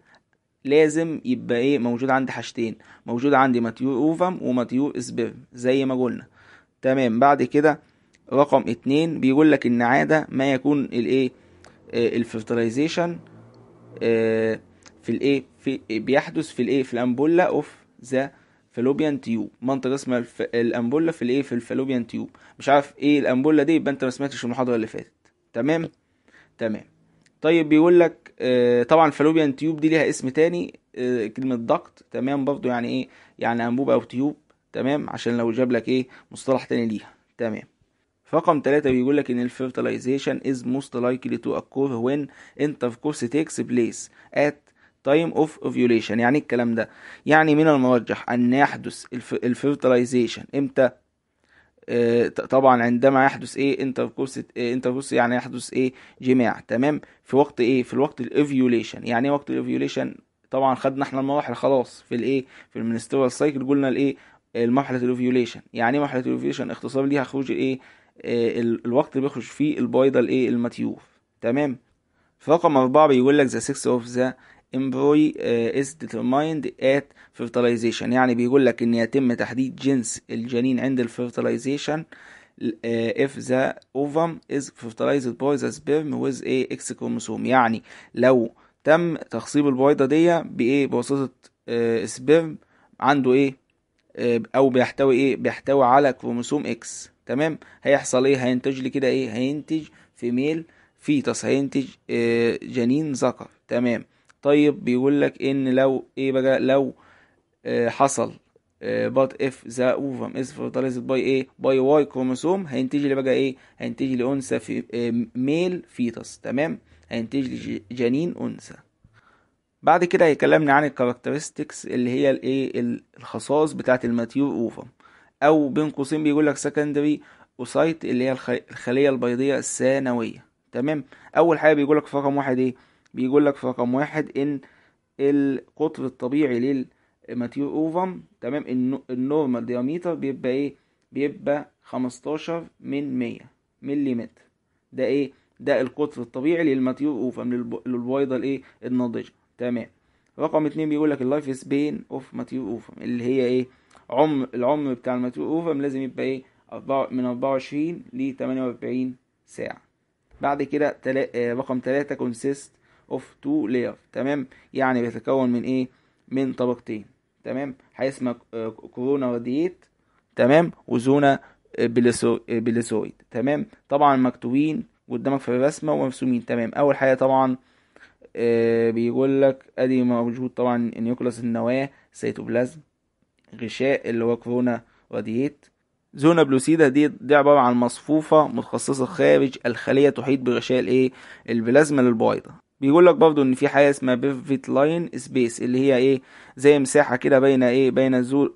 لازم يبقى ايه موجود عندي حاجتين موجود عندي ماتيو اوفم وماتيو اسبيرم زي ما قلنا تمام بعد كده رقم اتنين بيقول لك ان عادة ما يكون الايه الفيرتلايزيشن آه، آه، في الايه في بيحدث في الايه في الامبولا اوف ذا فالوبيان تيوب منطقه اسمها الف... الامبوله في الايه في الفالوبيان تيوب مش عارف ايه الامبوله دي يبقى انت ما سمعتش المحاضره اللي فاتت تمام تمام طيب بيقول لك آه طبعا الفالوبيان تيوب دي ليها اسم تاني آه كلمه ضغط تمام برضو يعني ايه يعني انبوبه او تيوب تمام عشان لو جاب لك ايه مصطلح تاني ليها تمام رقم ثلاثة بيقول لك ان الفيرتلايزيشن از موست لايكلي تو occur when intercourse takes place at تايم اوف اوفيوليشن يعني ايه الكلام ده يعني من المرجح ان يحدث الفيرتلايزيشن امتى آه، طبعا عندما يحدث ايه انتركورس إيه انتركورس يعني يحدث ايه جماع تمام في وقت ايه في الوقت الاوفيوليشن يعني ايه وقت الاوفيوليشن طبعا خدنا احنا المراحل خلاص في الايه في المنسترال سايكل قلنا الايه مرحله الاوفيوليشن يعني ايه مرحله الاوفيوليشن اختصار ليها خروج الايه آه، الوقت اللي بيخرج فيه البيضه الايه المتيوف تمام رقم أربعة بيقول لك the sex of the employee uh, is determined at fertilization يعني بيقول لك ان يتم تحديد جنس الجنين عند الفيرتلايزيشن uh, if the ovum is fertilized by the sperm with a X chromosome يعني لو تم تخصيب البويضة دي بإيه بواسطة سبرم uh, عنده إيه أو بيحتوي إيه بيحتوي على كروموسوم إكس تمام هيحصل إيه هينتج لي كده إيه هينتج فيميل فيتس هينتج جنين ذكر تمام طيب بيقول لك ان لو ايه بقى لو آه حصل بات اف ذا اوفم از فرتلايزد باي ايه باي واي كروموسوم هينتج لي بقى ايه هينتج لي انثى في ميل آه، فيتس تمام هينتج لي جنين انثى بعد كده هيكلمنا عن الكاركترستكس اللي هي الايه الخصائص بتاعه الماتيور اوفم او بين قوسين بيقول لك سكندري اوسايت اللي هي الخليه البيضيه الثانويه تمام اول حاجه بيقول لك في رقم واحد ايه بيقول لك في رقم واحد ان القطر الطبيعي للماتيور اوفم تمام النورمال دياميتر بيبقى ايه بيبقى 15 من 100 ملم ده ايه ده القطر الطبيعي للماتيور اوفم للبويضه الايه الناضجه تمام رقم اتنين بيقول لك اللايف سبين اوف ماتيور اوفم اللي هي ايه عمر العمر بتاع الماتيور اوفم لازم يبقى ايه من 24 ل 48 ساعه بعد كده تلا... آه، رقم تلاتة كونسيست اوف تو لاير تمام يعني بيتكون من ايه من طبقتين تمام هيسمى آه، كورونا راديت تمام وزونا آه، آه، بليسويد تمام طبعا مكتوبين قدامك في الرسمه ومرسومين تمام اول حاجه طبعا بيقول لك ادي موجود طبعا نيوكلس النواه سيتوبلازم غشاء اللي هو كورونا راديت زونا بلوسيدا دي دي عباره عن مصفوفه متخصصه خارج الخليه تحيط بغشاء الايه البلازما للبويضه بيقول لك برضو ان في حاجه اسمها بيفيت لاين سبيس اللي هي ايه زي مساحه كده بين ايه بين الزو...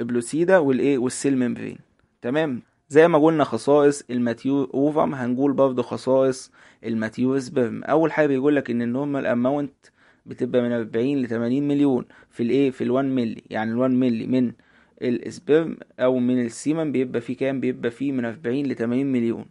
بلوسيدا والايه والسيل ممبرين تمام زي ما قلنا خصائص الماتيو اوفم هنقول برضو خصائص الماتيو سبرم اول حاجه بيقول لك ان النورمال اماونت بتبقى من 40 ل 80 مليون في الايه في ال1 ملي يعني ال1 ملي من السبرم او من السيمن بيبقى فيه كام بيبقى فيه من 40 ل 80 مليون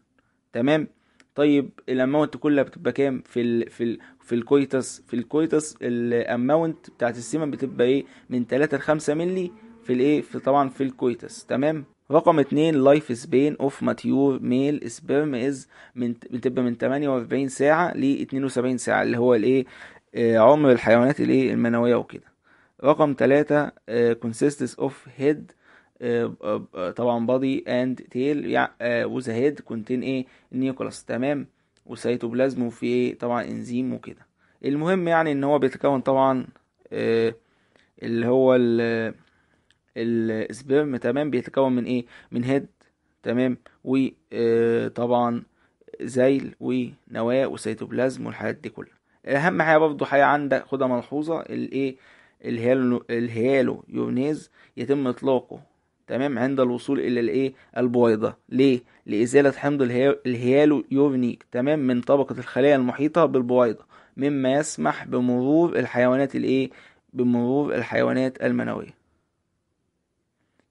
تمام طيب الاماونت كلها بتبقى كام في الـ في الـ في الكويتس في الكويتس الاماونت بتاعت السيمن بتبقى ايه من 3 ل 5 مللي في الايه في طبعا في الكويتس تمام رقم 2 لايف سبين اوف ماتيور ميل سبيرم از من بتبقى من 48 ساعة ل 72 ساعة اللي هو الايه آه، عمر الحيوانات الايه المنوية وكده رقم 3 كونسيستس اوف هيد آه، آه، آه، طبعا بادي اند تيل وذا هيد كونتين ايه النيوكلاس تمام وسيتوبلازم وفي ايه طبعا انزيم وكده المهم يعني ان هو بيتكون طبعا اللي هو السبرم تمام بيتكون من ايه من هيد تمام وطبعا زيل ونواه وسيتوبلازم والحاجات دي كلها اهم حاجه برضه حاجه عندك خدها ملحوظه الايه الهيالو الهيالو يونيز يتم اطلاقه تمام عند الوصول الى الايه البويضه ليه لازاله حمض الهيالو الهيالويونيك تمام من طبقه الخلايا المحيطه بالبويضه مما يسمح بمرور الحيوانات الايه بمرور الحيوانات المنويه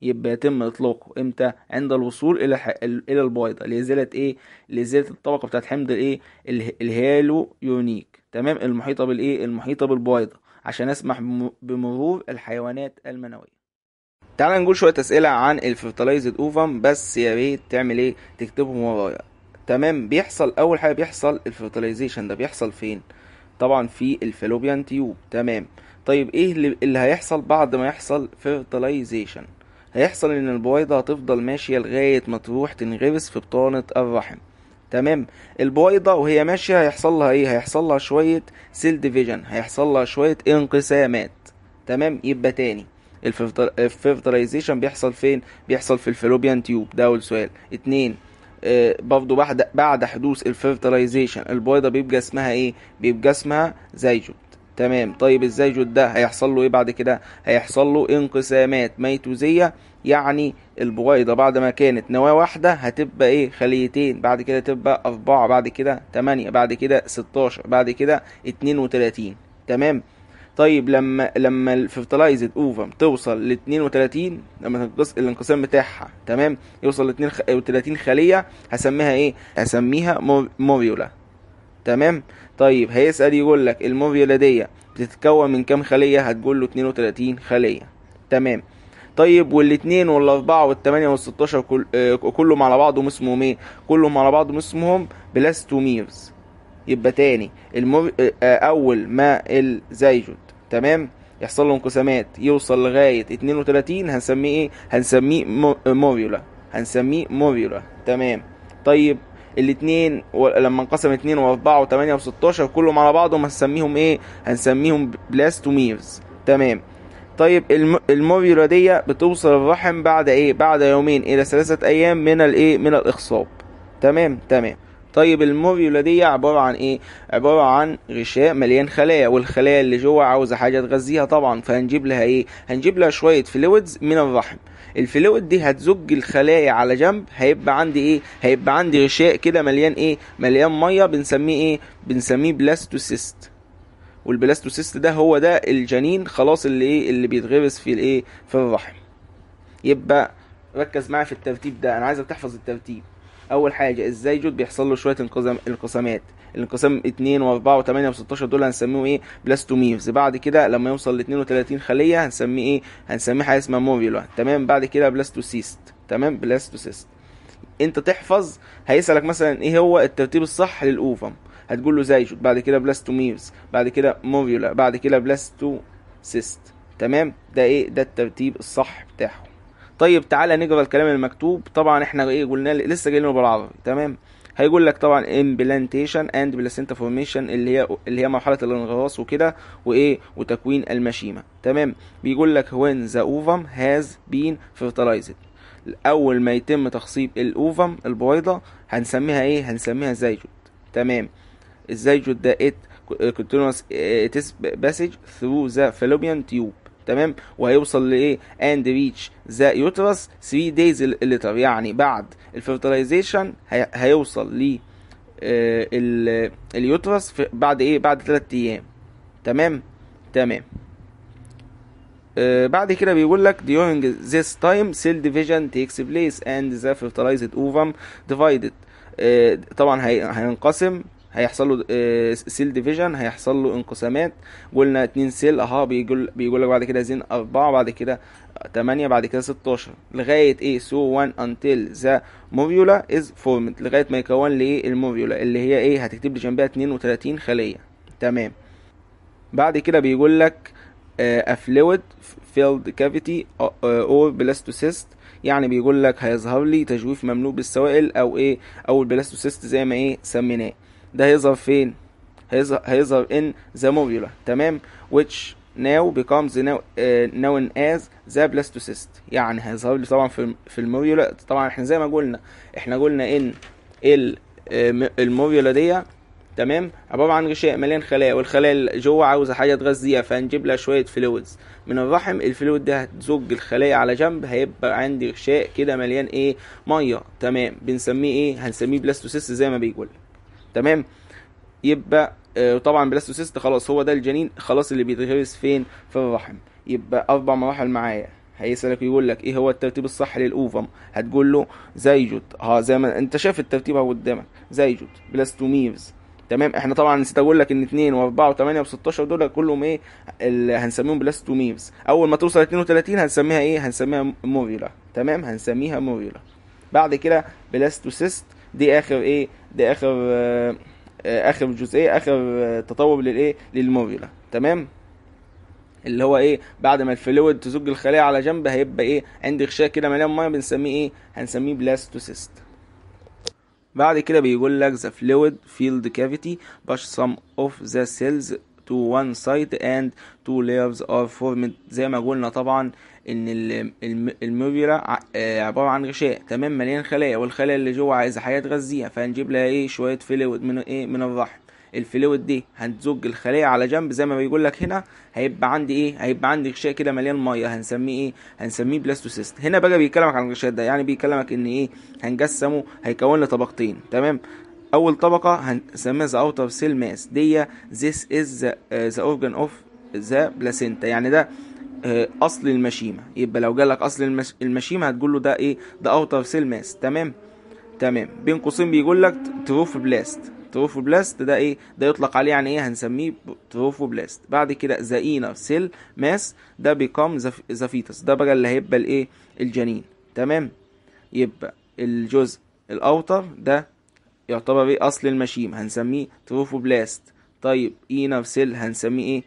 يبقى يتم اطلاقه امتى عند الوصول الى ح... الى البويضه لازاله ايه لازاله الطبقه بتاعه حمض الايه الهيالو يونيك تمام المحيطه بالايه المحيطه بالبويضه عشان يسمح بمرور الحيوانات المنويه تعال نقول شويه اسئله عن الفيرتلايزد اوفم بس يا ريت تعمل ايه تكتبهم ورايا تمام بيحصل اول حاجه بيحصل الفيرتلايزيشن ده بيحصل فين طبعا في الفالوبيان تيوب تمام طيب ايه اللي هيحصل بعد ما يحصل فيرتلايزيشن هيحصل ان البويضه هتفضل ماشيه لغايه ما تروح تنغرس في بطانه الرحم تمام البويضه وهي ماشيه هيحصل لها ايه هيحصل لها شويه سيل ديفيجن هيحصل لها شويه انقسامات تمام يبقى تاني الفلترايزيشن بيحصل فين بيحصل في الفلوبيان تيوب ده اول سؤال اتنين آه، برضه بعد بعد حدوث الفلترايزيشن البويضه بيبقى اسمها ايه بيبقى اسمها زيجوت تمام طيب الزيجوت ده هيحصل له ايه بعد كده هيحصل له انقسامات ميتوزيه يعني البويضه بعد ما كانت نواه واحده هتبقى ايه خليتين بعد كده تبقى اربعه بعد كده تمانية بعد كده ستاشر بعد كده اتنين وتلاتين تمام طيب لما لما الفيرتلايزد اوفم توصل ل 32 لما الانقسام بتاعها تمام يوصل ل 32 خليه هسميها ايه هسميها موريولا تمام طيب هيسال يقول لك الموريولا دي بتتكون من كام خليه هتقول له 32 خليه تمام طيب والاثنين والاربعه والثمانيه والستاشر آه، كلهم على بعضهم اسمهم ايه كلهم على بعضهم اسمهم بلاستوميرز يبقى تاني المو... آه، آه، اول ما الزيجوت تمام يحصل له انقسامات يوصل لغايه 32 هنسميه ايه هنسميه موريولا هنسميه موريولا تمام طيب الاثنين لما انقسم 2 و4 و8 و16 كلهم على بعضهم هنسميهم ايه هنسميهم بلاستوميرز تمام طيب الم... الموريولا دي بتوصل الرحم بعد ايه بعد يومين الى ثلاثه ايام من الايه من الاخصاب تمام تمام طيب الموريولا دي عبارة عن ايه عبارة عن غشاء مليان خلايا والخلايا اللي جوه عاوزة حاجة تغذيها طبعا فهنجيب لها ايه هنجيب لها شوية فلويدز من الرحم الفلويد دي هتزج الخلايا على جنب هيبقى عندي ايه هيبقى عندي غشاء كده مليان ايه مليان ميه بنسميه ايه بنسميه بلاستوسيست والبلاستوسيست ده هو ده الجنين خلاص اللي ايه اللي بيتغرس في الايه في الرحم يبقى ركز معايا في الترتيب ده انا عايزك تحفظ الترتيب اول حاجه جود بيحصل له شويه انقسام انقسامات الانقسام 2 و4 و8 و16 دول هنسميهم ايه بلاستوميفز بعد كده لما يوصل ل 32 خليه هنسميه ايه هنسميه حاجه اسمها موفيلو تمام بعد كده بلاستوسيست تمام بلاستوسيست انت تحفظ هيسالك مثلا ايه هو الترتيب الصح للاوفم هتقول له زيجوت بعد كده بلاستوميفز بعد كده موبيولا بعد كده بلاستوسيست تمام ده ايه ده الترتيب الصح بتاعهم طيب تعالى نقرا الكلام المكتوب طبعا احنا ايه قلنا لسه جاي لنا بالعربي تمام هيقول لك طبعا امبلانتيشن اند بلاسينتا فورميشن اللي هي اللي هي مرحله الانغراس وكده وايه وتكوين المشيمه تمام بيقول لك وين ذا اوفم هاز بين فيرتلايزد اول ما يتم تخصيب الاوفم البويضه هنسميها ايه هنسميها زيجوت تمام الزيجوت ده ات كونتينوس باسج ثرو ذا فالوبيان تيوب تمام وهيوصل لايه اند ريتش ذا يوترس 3 دايز الليتر يعني بعد الفيرتلايزيشن هيوصل ل آه، اليوترس بعد ايه بعد 3 ايام تمام تمام آه، بعد كده بيقول لك during this time cell division takes place and the fertilized ovum divided آه، طبعا هينقسم هيحصل له سيل آه، ديفيجن هيحصل له انقسامات قلنا اتنين سيل اها بيقول لك بعد كده زين اربعة بعد كده تمانية بعد كده ستاشر لغاية ايه سو وان انتل ذا موفيولا از فورمد لغاية ما يكون لي الموفيولا اللي هي ايه هتكتب لي جنبها اتنين وتلاتين خلية تمام بعد كده بيقول لك افلويد آه، فيلد filled cavity آه، or blastocyst يعني بيقول لك هيظهر لي تجويف مملوء بالسوائل او ايه او البلاستوسيست زي ما ايه سميناه ده هيظهر فين هيظهر ان in the تمام which now becomes now, uh, known as the blastocyst يعني هيظهر لي طبعا في في الموريولا طبعا احنا زي ما قلنا احنا قلنا ان uh, الموريولا دي تمام عباره عن غشاء مليان خلايا والخلايا اللي جوه عاوزه حاجه تغذيها فهنجيب لها شويه فلويدز من الرحم الفلويد ده هتزج الخلايا على جنب هيبقى عندي غشاء كده مليان ايه ميه تمام بنسميه ايه هنسميه بلاستوسيس زي ما بيقول تمام يبقى آه، طبعا بلاستوسيست خلاص هو ده الجنين خلاص اللي بيتغرس فين في الرحم يبقى اربع مراحل معايا هيسألك يقول لك ايه هو الترتيب الصح للاوفم هتقول له زيجوت اه زي ما انت شايف الترتيب اهو قدامك زيجوت بلاستوميرز تمام احنا طبعا نسيت اقول لك ان 2 و4 و8 و16 دول كلهم ايه اللي هنسميهم بلاستوميرز اول ما توصل 32 هنسميها ايه هنسميها موريلا تمام هنسميها موريلا بعد كده بلاستوسيست دي اخر ايه دي اخر آه، اخر جزئيه اخر آه، تطور للايه للموبيلا تمام اللي هو ايه بعد ما الفلويد تزج الخليه على جنب هيبقى ايه عندي غشاء كده مليان ميه بنسميه ايه هنسميه بلاستوسيست بعد كده بيقول لك the fluid field cavity push some of the cells to one side and two layers are formed زي ما قلنا طبعا ان المبيرة آه، عبارة عن غشاء تمام مليان خلايا والخلايا اللي جوه عايزة حاجة تغذيها فهنجيب لها ايه شوية فلويد من ايه من الرحم الفلويد دي هنزج الخلايا على جنب زي ما بيقول لك هنا هيبقى عندي ايه هيبقى عندي غشاء كده مليان ميه هنسميه ايه هنسميه بلاستوسيست هنا بقى بيكلمك عن الغشاء ده يعني بيكلمك ان ايه هنقسمه هيكون لي طبقتين تمام اول طبقه هنسميها ذا اوتر سيل ماس دي ذيس از ذا اورجن اوف ذا بلاسينتا يعني ده uh, اصل المشيمه يبقى لو جالك اصل المشيمه هتقول له ده ايه ده اوتر سيل ماس تمام تمام بين قوسين بيقول لك تروف بلاست تروف بلاست ده ايه ده يطلق عليه يعني ايه هنسميه تروف بلاست بعد كده ذا انر سيل ماس ده بيكم ذا فيتس ده بقى اللي هيبقى الايه الجنين تمام يبقى الجزء الاوتر ده يعتبر ايه اصل المشيم هنسميه تروفوبلاست طيب اي نفس ال هنسميه ايه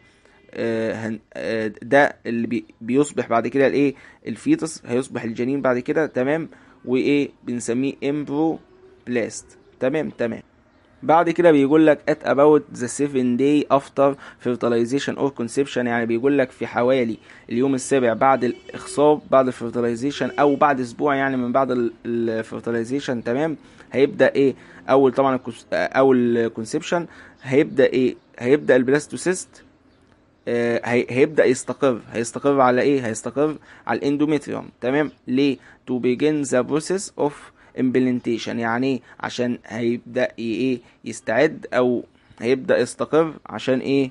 آه آه ده اللي بي بيصبح بعد كده الايه الفيتس هيصبح الجنين بعد كده تمام وايه بنسميه بلاست تمام تمام بعد كده بيقول لك at about the 7 day after fertilization or conception يعني بيقول لك في حوالي اليوم السابع بعد الاخصاب بعد fertilization او بعد اسبوع يعني من بعد fertilization تمام هيبدا ايه اول طبعا اول conception هيبدا ايه هيبدا البلاستوسيست آه هيبدا يستقر هيستقر على ايه هيستقر على الاندوميتريوم تمام ليه to begin the process of امبلنتيشن يعني ايه عشان هيبدا ايه يستعد او هيبدا يستقر عشان ايه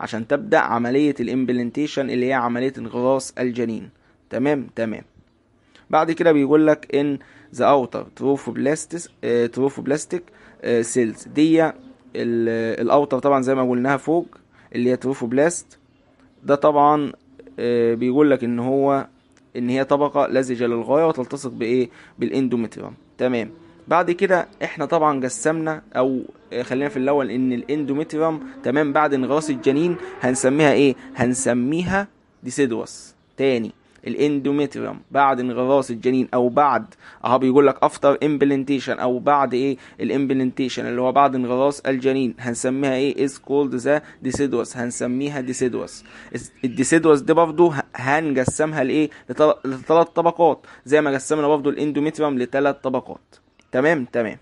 عشان تبدا عمليه الامبلنتيشن اللي هي عمليه انغراس الجنين تمام تمام بعد كده بيقول لك ان ذا اوتر تروفوبلاستس تروفوبلاستيك سيلز دي الاوتر طبعا زي ما قلناها فوق اللي هي تروفوبلاست ده طبعا آه، بيقول لك ان هو ان هي طبقه لزجه للغايه وتلتصق بايه بالاندوميتريوم تمام بعد كده احنا طبعا جسمنا او خلينا في الاول ان الاندوميتريوم تمام بعد انغراس الجنين هنسميها ايه هنسميها ديسيدوس تاني الاندوميتريوم بعد انغراس الجنين او بعد اهو بيقول لك افتر امبلنتيشن او بعد ايه الامبلنتيشن اللي هو بعد انغراس الجنين هنسميها ايه از كولد ذا ديسيدوس هنسميها ديسيدوس الديسيدوس دي برضه هنقسمها لايه لثلاث طبقات زي ما قسمنا برضه الاندوميتريوم لثلاث طبقات تمام تمام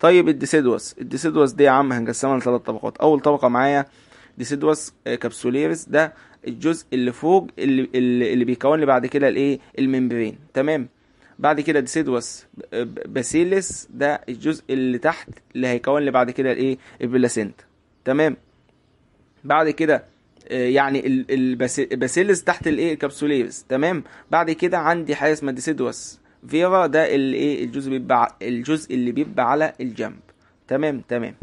طيب الديسيدوس الديسيدوس دي يا عم هنقسمها لثلاث طبقات اول طبقه معايا ديسيدوس كابسوليرس آه، ده الجزء اللي فوق اللي, اللي بيكون لي بعد كده الايه الممبرين تمام بعد كده ديسيدوس باسيلس ده الجزء اللي تحت اللي هيكون لي بعد كده الايه البلاسينتا تمام بعد كده آه، يعني الباسيلس تحت الايه الكبسوليرس تمام بعد كده عندي حاجه اسمها ديسيدوس فيرا ده الايه الجزء بيبقى الجزء اللي بيبقى على الجنب تمام تمام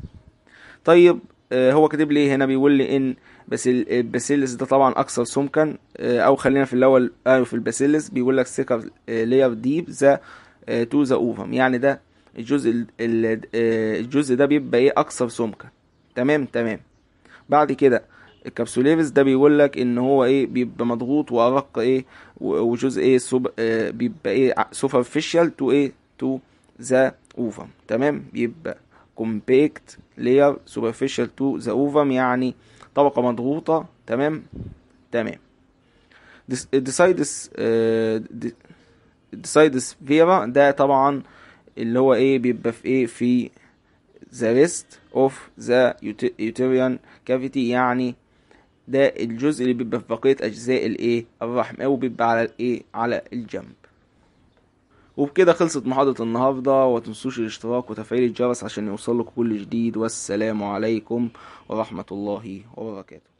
طيب آه، هو كاتب لي هنا بيقول لي ان بس الباسيلس آه، ده طبعا اكثر سمكا آه، او خلينا في الاول آه في الباسيلس بيقول لك سيكا آه، لير ديب ذا تو ذا اوفم يعني ده الجزء الجزء ده بيبقى ايه اكثر سمكا تمام تمام بعد كده الكبسوليفس ده بيقول لك ان هو ايه بيبقى مضغوط وارق ايه وجزء ايه سوب بيبقى ايه سوبرفيشال تو ايه تو ذا اوفم تمام بيبقى كومباكت لير سوبرفيشال تو ذا اوفم يعني آه طبقة مضغوطة تمام تمام ديسايدس ديسايدس فيرا ده طبعا اللي هو ايه بيبقى في ايه في ذا ريست اوف ذا يوتيريان كافيتي يعني ده الجزء اللي بيبقى في بقية اجزاء الايه الرحم او بيبقى على الايه على الجنب وبكده خلصت محاضرة النهاردة وتنسوش الاشتراك وتفعيل الجرس عشان يوصلك كل جديد والسلام عليكم ورحمة الله وبركاته